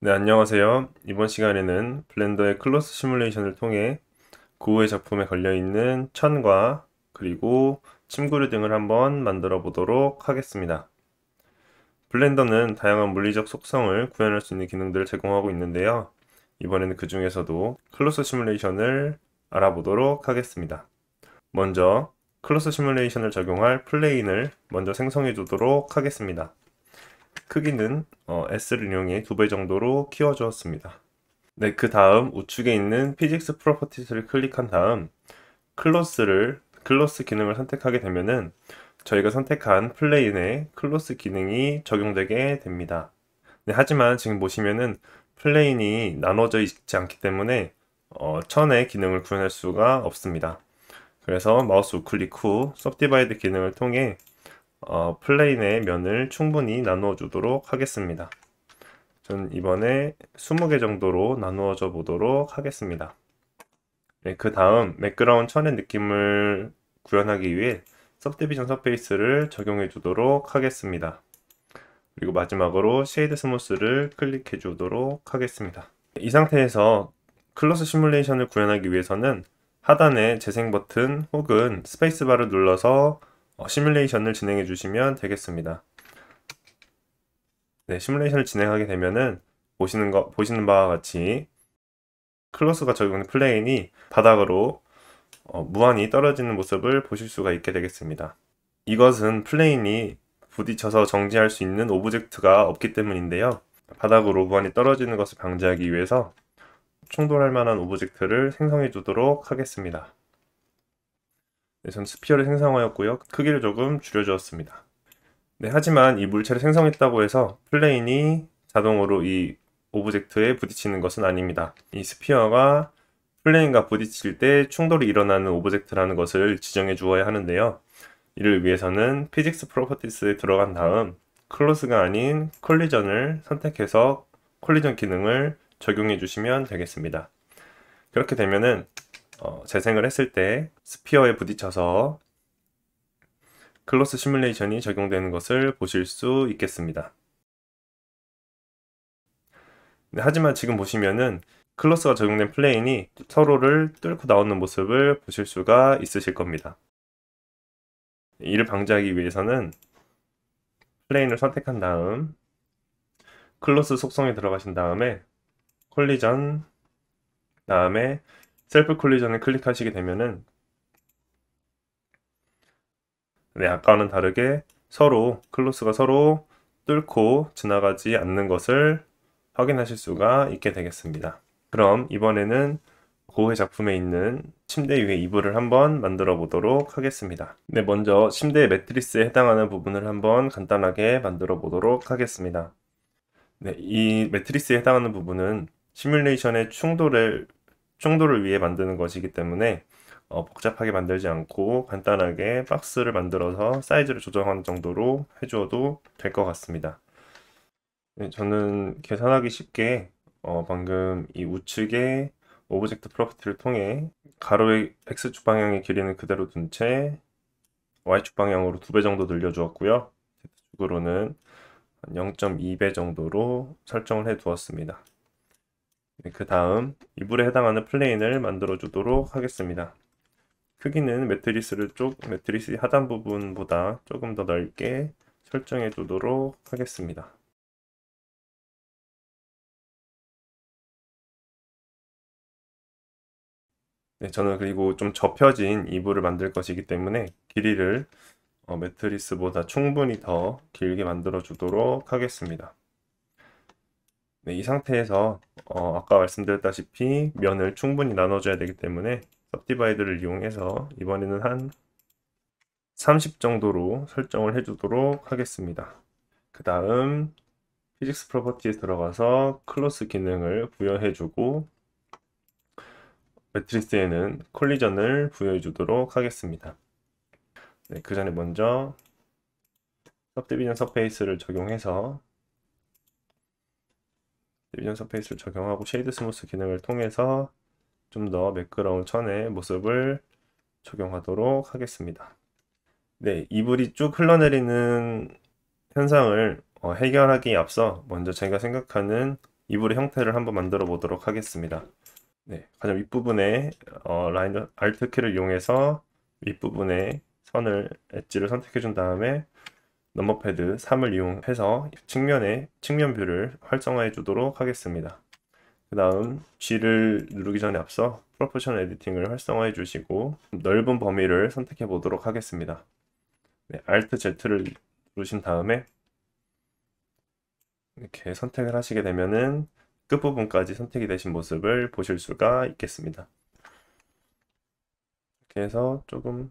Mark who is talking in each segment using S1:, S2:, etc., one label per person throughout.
S1: 네, 안녕하세요. 이번 시간에는 블렌더의 클로스 시뮬레이션을 통해 구의 호 작품에 걸려있는 천과 그리고 침구류 등을 한번 만들어 보도록 하겠습니다. 블렌더는 다양한 물리적 속성을 구현할 수 있는 기능들을 제공하고 있는데요. 이번에는 그 중에서도 클로스 시뮬레이션을 알아보도록 하겠습니다. 먼저 클로스 시뮬레이션을 적용할 플레인을 먼저 생성해 주도록 하겠습니다. 크기는 어, S를 이용해 두 배 정도로 키워주었습니다. 네, 그 다음 우측에 있는 피직스 프로퍼티스를 클릭한 다음 클로스를 클로스 기능을 선택하게 되면은 저희가 선택한 플레인에 클로스 기능이 적용되게 됩니다. 네, 하지만 지금 보시면은 플레인이 나눠져 있지 않기 때문에 어, 천의 기능을 구현할 수가 없습니다. 그래서 마우스 우클릭 후 서브디바이드 기능을 통해 어, 플레인의 면을 충분히 나누어 주도록 하겠습니다. 전 이번에 20개 정도로 나누어져 보도록 하겠습니다. 네, 그 다음 매끄러운 천의 느낌을 구현하기 위해 서브디비전 서페이스를 적용해 주도록 하겠습니다. 그리고 마지막으로 쉐이드 스무스를 클릭해 주도록 하겠습니다. 이 상태에서 클러스 시뮬레이션을 구현하기 위해서는 하단에 재생 버튼 혹은 스페이스바를 눌러서 어, 시뮬레이션을 진행해 주시면 되겠습니다. 네, 시뮬레이션을 진행하게 되면은 보시는 거 보시는 바와 같이 클로스가 적용된 플레인이 바닥으로 어, 무한히 떨어지는 모습을 보실 수가 있게 되겠습니다. 이것은 플레인이 부딪혀서 정지할 수 있는 오브젝트가 없기 때문인데요. 바닥으로 무한히 떨어지는 것을 방지하기 위해서 충돌할 만한 오브젝트를 생성해 주도록 하겠습니다. 우선 스피어를 생성하였고요. 크기를 조금 줄여주었습니다. 네, 하지만 이 물체를 생성했다고 해서 플레인이 자동으로 이 오브젝트에 부딪히는 것은 아닙니다. 이 스피어가 플레인과 부딪힐 때 충돌이 일어나는 오브젝트라는 것을 지정해 주어야 하는데요. 이를 위해서는 피직스 프로퍼티스에 들어간 다음 클로스가 아닌 콜리전을 선택해서 콜리전 기능을 적용해 주시면 되겠습니다. 그렇게 되면은 어, 재생을 했을 때 스피어에 부딪혀서 클로스 시뮬레이션이 적용되는 것을 보실 수 있겠습니다. 네, 하지만 지금 보시면은 클로스가 적용된 플레인이 서로를 뚫고 나오는 모습을 보실 수가 있으실 겁니다. 이를 방지하기 위해서는 플레인을 선택한 다음 클로스 속성에 들어가신 다음에 콜리전 다음에 셀프 콜리전을 클릭하시게 되면은 네, 아까와는 다르게 서로 클로스가 서로 뚫고 지나가지 않는 것을 확인하실 수가 있게 되겠습니다. 그럼 이번에는 고흐 작품에 있는 침대 위에 이불을 한번 만들어 보도록 하겠습니다. 네, 먼저 침대 매트리스에 해당하는 부분을 한번 간단하게 만들어 보도록 하겠습니다. 네, 이 매트리스에 해당하는 부분은 시뮬레이션의 충돌을 충돌을 위해 만드는 것이기 때문에 어, 복잡하게 만들지 않고 간단하게 박스를 만들어서 사이즈를 조정하는 정도로 해주어도 될 것 같습니다. 네, 저는 계산하기 쉽게 어, 방금 이 우측에 오브젝트 프로퍼티를 통해 가로의 X축 방향의 길이는 그대로 둔 채 Y축 방향으로 두 배 정도 늘려주었고요. Z축으로는 0.2배 정도로 설정을 해 두었습니다. 네, 그 다음 이불에 해당하는 플레인을 만들어 주도록 하겠습니다. 크기는 매트리스를 쪽 매트리스 하단 부분보다 조금 더 넓게 설정해 주도록 하겠습니다. 네, 저는 그리고 좀 접혀진 이불을 만들 것이기 때문에 길이를 어, 매트리스보다 충분히 더 길게 만들어 주도록 하겠습니다. 네, 이 상태에서 어, 아까 말씀드렸다시피 면을 충분히 나눠줘야 되기 때문에 섭디바이드를 이용해서 이번에는 한 30 정도로 설정을 해주도록 하겠습니다. 그 다음 피직스 프로퍼티에 들어가서 클로스 기능을 부여해주고 매트리스에는 콜리전을 부여해주도록 하겠습니다. 네, 그 전에 먼저 섭디비전 서페이스를 적용해서 유전선 페이스를 적용하고 쉐이드 스무스 기능을 통해서 좀 더 매끄러운 천의 모습을 적용하도록 하겠습니다. 네, 이불이 쭉 흘러내리는 현상을 어, 해결하기 앞서 먼저 제가 생각하는 이불의 형태를 한번 만들어 보도록 하겠습니다. 네, 가장 윗부분에 어, 라인 Alt 키를 이용해서 윗부분에 선을 엣지를 선택해 준 다음에 넘버패드 3을 이용해서 측면에 측면뷰를 활성화해 주도록 하겠습니다. 그 다음 G를 누르기 전에 앞서 프로포션 에디팅을 활성화해 주시고 넓은 범위를 선택해 보도록 하겠습니다. 네, Alt Z를 누르신 다음에 이렇게 선택을 하시게 되면은 끝부분까지 선택이 되신 모습을 보실 수가 있겠습니다. 이렇게 해서 조금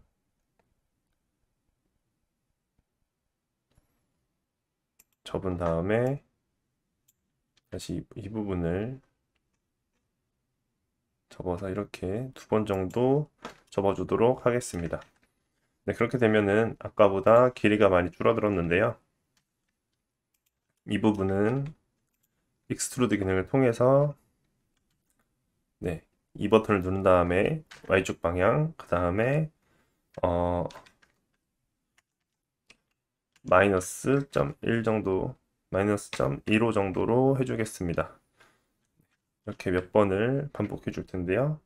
S1: 접은 다음에 다시 이 부분을 접어서 이렇게 두 번 정도 접어 주도록 하겠습니다 네, 그렇게 되면은 아까보다 길이가 많이 줄어들었는데요 이 부분은 익스트루드 기능을 통해서 네, 이 버튼을 누른 다음에 y 쪽 방향 그 다음에 어, 마이너스 1 정도 마이너스 1 5 정도로 해주겠습니다. 이렇게 몇 번을 반복해 줄 텐데요.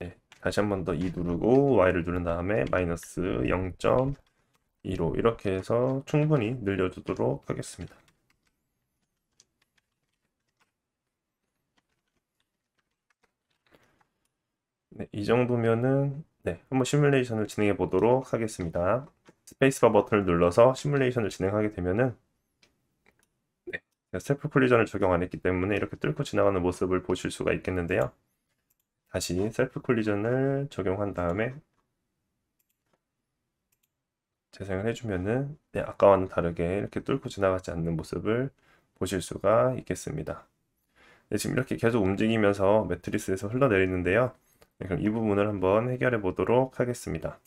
S1: 네, 다시 한 번더2 누르고 y를 누른 다음에 마이너스 0.15 이렇게 해서 충분히 늘려주도록 하겠습니다. 네, 이 정도면은 네, 한번 시뮬레이션을 진행해 보도록 하겠습니다. 스페이스바 버튼을 눌러서 시뮬레이션을 진행하게 되면은 네, 스프 콜리전을 적용 안 했기 때문에 이렇게 뚫고 지나가는 모습을 보실 수가 있겠는데요. 다시 셀프 콜리전을 적용한 다음에 재생을 해주면은 네, 아까와는 다르게 이렇게 뚫고 지나가지 않는 모습을 보실 수가 있겠습니다. 네, 지금 이렇게 계속 움직이면서 매트리스에서 흘러내리는데요. 네, 그럼 이 부분을 한번 해결해 보도록 하겠습니다.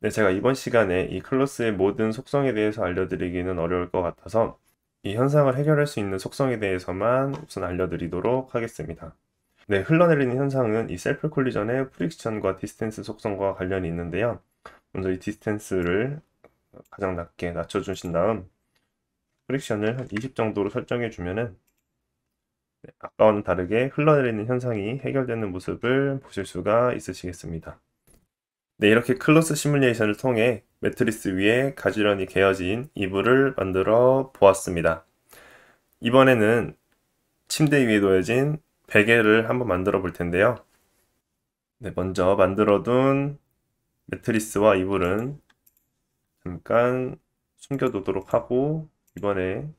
S1: 네, 제가 이번 시간에 이 클러스의 모든 속성에 대해서 알려드리기는 어려울 것 같아서 이 현상을 해결할 수 있는 속성에 대해서만 우선 알려드리도록 하겠습니다. 네, 흘러내리는 현상은 이 셀프 콜리전의 프릭션과 디스텐스 속성과 관련이 있는데요. 먼저 이 디스텐스를 가장 낮게 낮춰주신 다음 프릭션을 한 20 정도로 설정해 주면은 네, 아까와는 다르게 흘러내리는 현상이 해결되는 모습을 보실 수가 있으시겠습니다. 네, 이렇게 클로스 시뮬레이션을 통해 매트리스 위에 가지런히 개어진 이불을 만들어 보았습니다. 이번에는 침대 위에 놓여진 베개를 한번 만들어 볼 텐데요. 네, 먼저 만들어둔 매트리스와 이불은 잠깐 숨겨두도록 하고 이번에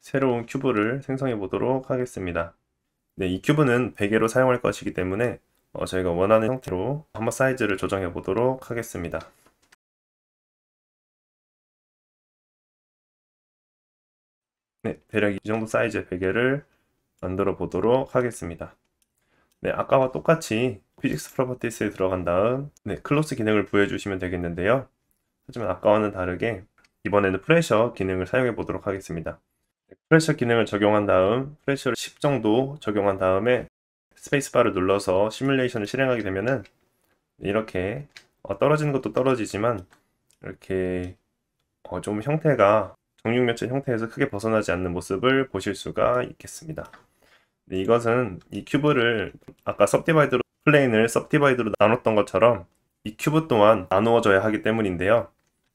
S1: 새로운 큐브를 생성해 보도록 하겠습니다. 네, 이 큐브는 베개로 사용할 것이기 때문에 어, 저희가 원하는 형태로 한번 사이즈를 조정해 보도록 하겠습니다. 네, 대략 이 정도 사이즈의 베개를 만들어 보도록 하겠습니다. 네, 아까와 똑같이 피직스 프로퍼티스에 들어간 다음 네, 클로스 기능을 부여해 주시면 되겠는데요. 하지만 아까와는 다르게 이번에는 프레셔 기능을 사용해 보도록 하겠습니다. 프레셔 기능을 적용한 다음 프레셔를 10 정도 적용한 다음에 스페이스바를 눌러서 시뮬레이션을 실행하게 되면은 이렇게 어, 떨어지는 것도 떨어지지만 이렇게 어, 좀 형태가 정육면체 형태에서 크게 벗어나지 않는 모습을 보실 수가 있겠습니다. 이것은 이 큐브를 아까 섭디바이드로 플레인을 섭디바이드로 나눴던 것처럼 이 큐브 또한 나누어져야 하기 때문인데요.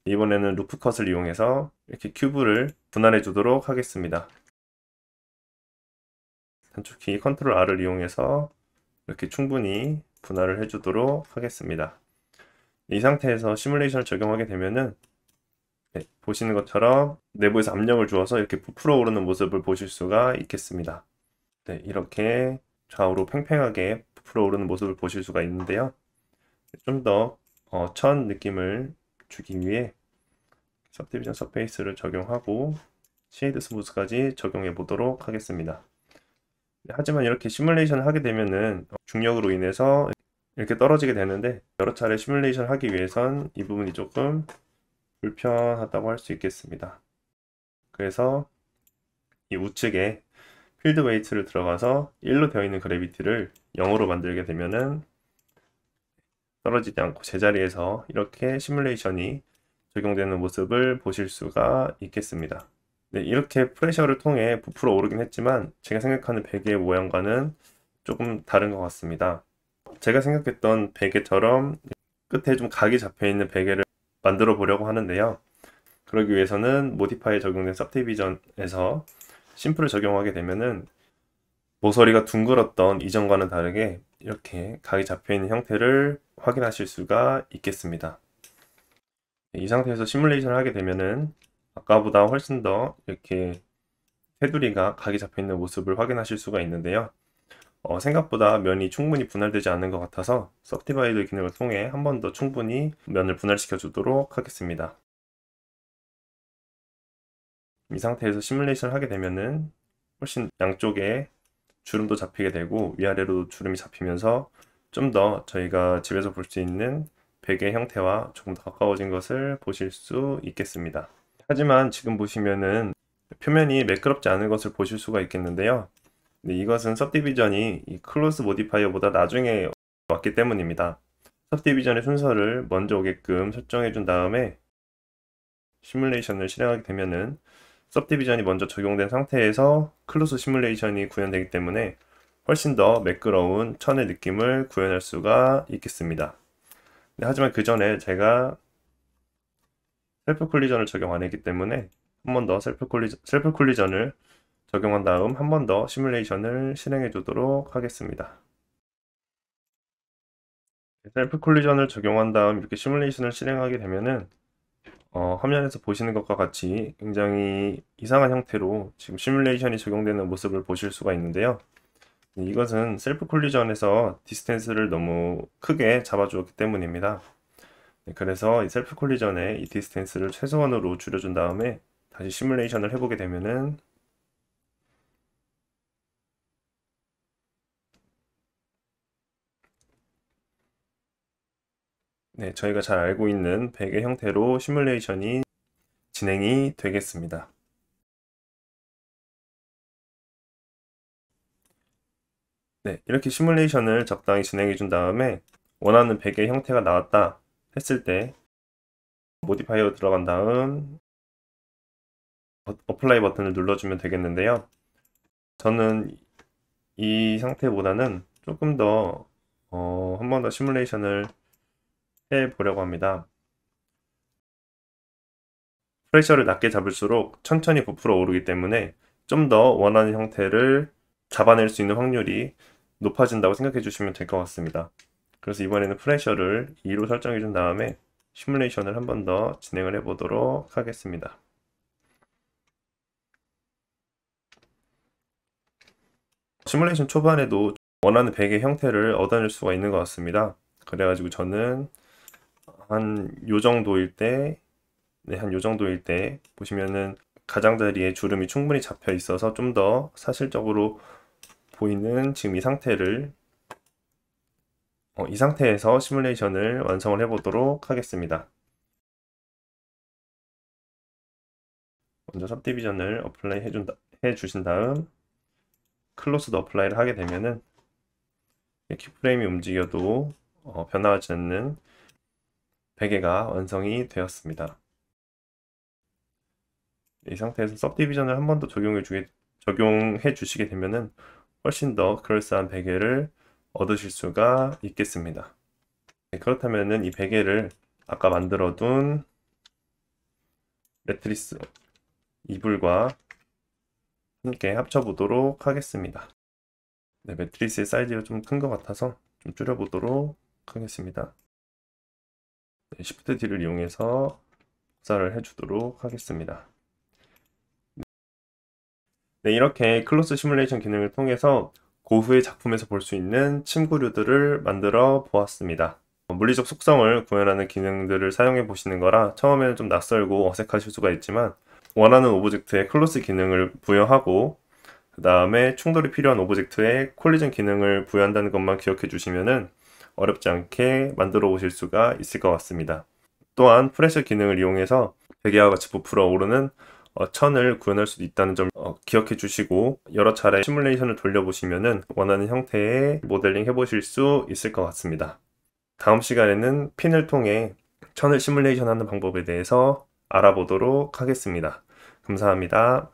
S1: 이번에는 루프 컷을 이용해서 이렇게 큐브를 분할해 주도록 하겠습니다. 단축키 컨트롤 R을 이용해서 이렇게 충분히 분할을 해주도록 하겠습니다. 이 상태에서 시뮬레이션을 적용하게 되면은 네, 보시는 것처럼 내부에서 압력을 주어서 이렇게 부풀어 오르는 모습을 보실 수가 있겠습니다. 네, 이렇게 좌우로 팽팽하게 부풀어 오르는 모습을 보실 수가 있는데요. 좀더 어, 느낌을 주기 위 i o n s u 전서 a c e 를 적용하고 Shade 쉐이드 스무스까지 적용해 보도록 하겠습니다. 네, 하지만 이렇게 시뮬레이션을 하게 되면은 중력으로 인해서 이렇게 떨어지게 되는데 여러 차례 시뮬레이션 하기 위해선 이 부분이 조금 불편하다고 할 수 있겠습니다. 그래서 이 우측에 필드 웨이트를 들어가서 1로 되어 있는 그래비티를 0으로 만들게 되면은 떨어지지 않고 제자리에서 이렇게 시뮬레이션이 적용되는 모습을 보실 수가 있겠습니다. 네, 이렇게 프레셔를 통해 부풀어 오르긴 했지만 제가 생각하는 베개의 모양과는 조금 다른 것 같습니다. 제가 생각했던 베개처럼 끝에 좀 각이 잡혀 있는 베개를 만들어 보려고 하는데요. 그러기 위해서는 모디파이 적용된 서브디비전에서 심플을 적용하게 되면은 모서리가 둥그었던 이전과는 다르게 이렇게 각이 잡혀있는 형태를 확인하실 수가 있겠습니다. 이 상태에서 시뮬레이션을 하게 되면은 아까보다 훨씬 더 이렇게 테두리가 각이 잡혀있는 모습을 확인하실 수가 있는데요. 어, 생각보다 면이 충분히 분할되지 않는것 같아서 서티바이드 기능을 통해 한 번 더 충분히 면을 분할시켜 주도록 하겠습니다. 이 상태에서 시뮬레이션을 하게 되면은 훨씬 양쪽에 주름도 잡히게 되고 위아래로 주름이 잡히면서 좀 더 저희가 집에서 볼 수 있는 베개 형태와 조금 더 가까워진 것을 보실 수 있겠습니다. 하지만 지금 보시면은 표면이 매끄럽지 않은 것을 보실 수가 있겠는데요. 네, 이것은 섭디비전이 이 클로스 모디파이어보다 나중에 왔기 때문입니다. 섭디비전의 순서를 먼저 오게끔 설정해 준 다음에 시뮬레이션을 실행하게 되면은 서 섭디비전이 먼저 적용된 상태에서 클로스 시뮬레이션이 구현되기 때문에 훨씬 더 매끄러운 천의 느낌을 구현할 수가 있겠습니다. 하지만 그 전에 제가 셀프 콜리전을 적용 안 했기 때문에 한 번 더 셀프, 콜리 셀프 콜리전을 적용한 다음 한 번 더 시뮬레이션을 실행해 주도록 하겠습니다. 셀프 콜리전을 적용한 다음 이렇게 시뮬레이션을 실행하게 되면은 어, 화면에서 보시는 것과 같이 굉장히 이상한 형태로 지금 시뮬레이션이 적용되는 모습을 보실 수가 있는데요. 네, 이것은 셀프 콜리전에서 디스텐스를 너무 크게 잡아주었기 때문입니다. 네, 그래서 이 셀프 콜리전의 이디스텐스를 최소한으로 줄여준 다음에 다시 시뮬레이션을 해보게 되면은 네, 저희가 잘 알고 있는 베개 형태로 시뮬레이션이 진행이 되겠습니다. 네, 이렇게 시뮬레이션을 적당히 진행해 준 다음에 원하는 베개 형태가 나왔다 했을 때 모디파이어 들어간 다음 어플라이 버튼을 눌러주면 되겠는데요. 저는 이 상태보다는 조금 더, 어, 한 번 더 시뮬레이션을 해 보려고 합니다. 프레셔를 낮게 잡을수록 천천히 부풀어 오르기 때문에 좀 더 원하는 형태를 잡아낼 수 있는 확률이 높아진다고 생각해 주시면 될 것 같습니다. 그래서 이번에는 프레셔를 2로 설정해 준 다음에 시뮬레이션을 한 번 더 진행을 해 보도록 하겠습니다. 시뮬레이션 초반에도 원하는 베개 형태를 얻어낼 수가 있는 것 같습니다. 그래가지고 저는 한요 정도일 때, 네, 한 요 정도일 때 보시면은 가장자리에 주름이 충분히 잡혀 있어서 좀 더 사실적으로 보이는 지금 이 상태를 어, 이 상태에서 시뮬레이션을 완성을 해보도록 하겠습니다. 먼저 섭디비전을 어플라이 해준다, 해주신 다음 클로스드 어플라이를 하게 되면은 키프레임이 움직여도 어, 변화하지 않는 베개가 완성이 되었습니다. 이 상태에서 서 섭디비전을 한 번 더 적용해, 주게, 적용해 주시게 되면은 훨씬 더 그럴싸한 베개를 얻으실 수가 있겠습니다. 네, 그렇다면은 이 베개를 아까 만들어둔 매트리스 이불과 함께 합쳐보도록 하겠습니다. 네, 매트리스의 사이즈가 좀 큰 것 같아서 좀 줄여보도록 하겠습니다. 네, Shift D를 이용해서 복사를 해주도록 하겠습니다. 네, 이렇게 클로스 시뮬레이션 기능을 통해서 고흐의 작품에서 볼 수 있는 침구류들을 만들어 보았습니다. 물리적 속성을 구현하는 기능들을 사용해 보시는 거라 처음에는 좀 낯설고 어색하실 수가 있지만 원하는 오브젝트에 클로스 기능을 부여하고 그 다음에 충돌이 필요한 오브젝트에 콜리전 기능을 부여한다는 것만 기억해 주시면은 어렵지 않게 만들어 보실 수가 있을 것 같습니다. 또한 프레셔 기능을 이용해서 베개와 같이 부풀어 오르는 어, 천을 구현할 수도 있다는 점 어, 기억해 주시고 여러 차례 시뮬레이션을 돌려보시면 원하는 형태의 모델링 해보실 수 있을 것 같습니다. 다음 시간에는 핀을 통해 천을 시뮬레이션하는 방법에 대해서 알아보도록 하겠습니다. 감사합니다.